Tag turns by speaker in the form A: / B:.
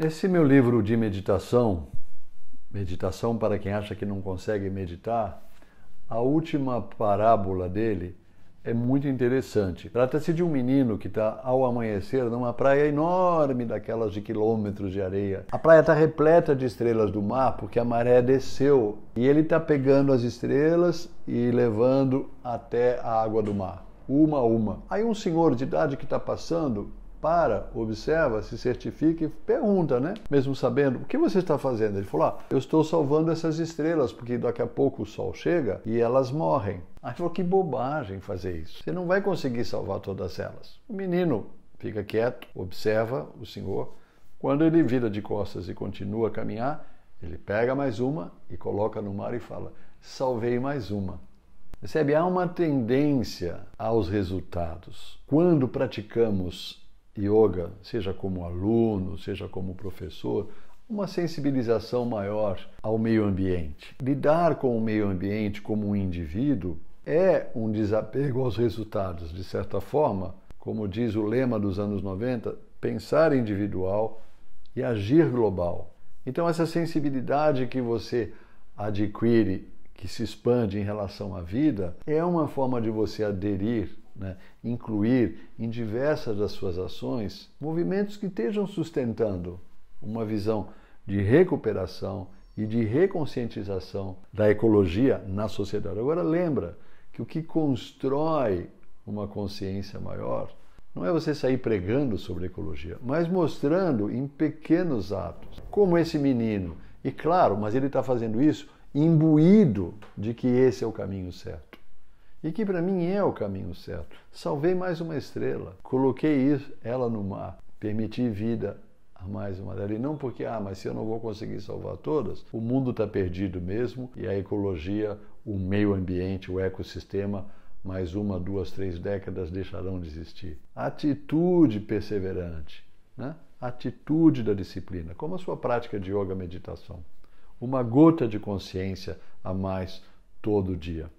A: Nesse meu livro de meditação, Meditação para quem acha que não consegue meditar, a última parábola dele é muito interessante. Trata-se de um menino que está ao amanhecer numa praia enorme, daquelas de quilômetros de areia. A praia está repleta de estrelas do mar porque a maré desceu e ele está pegando as estrelas e levando até a água do mar, uma a uma. Aí um senhor de idade que está passando para, observa, se certifica e pergunta, né? Mesmo sabendo, o que você está fazendo? Ele falou: ah, eu estou salvando essas estrelas, porque daqui a pouco o sol chega e elas morrem. Aí falou: que bobagem fazer isso. Você não vai conseguir salvar todas elas. O menino fica quieto, observa o senhor. Quando ele vira de costas e continua a caminhar, ele pega mais uma e coloca no mar e fala: salvei mais uma. Percebe? Há uma tendência aos resultados. Quando praticamos yoga, seja como aluno, seja como professor, uma sensibilização maior ao meio ambiente. Lidar com o meio ambiente como um indivíduo é um desapego aos resultados, de certa forma, como diz o lema dos anos 90, pensar individual e agir global. Então, essa sensibilidade que você adquire, que se expande em relação à vida, é uma forma de você aderir né, incluir em diversas das suas ações movimentos que estejam sustentando uma visão de recuperação e de reconscientização da ecologia na sociedade. Agora lembra que o que constrói uma consciência maior não é você sair pregando sobre ecologia, mas mostrando em pequenos atos, como esse menino. E claro, mas ele está fazendo isso imbuído de que esse é o caminho certo e que para mim é o caminho certo. Salvei mais uma estrela, coloquei isso, ela no mar, permiti vida a mais uma dela. E não porque, ah, mas se eu não vou conseguir salvar todas, o mundo está perdido mesmo e a ecologia, o meio ambiente, o ecossistema, mais uma, duas, três décadas deixarão de existir. Atitude perseverante, né? atitude da disciplina, como a sua prática de yoga meditação. Uma gota de consciência a mais todo dia.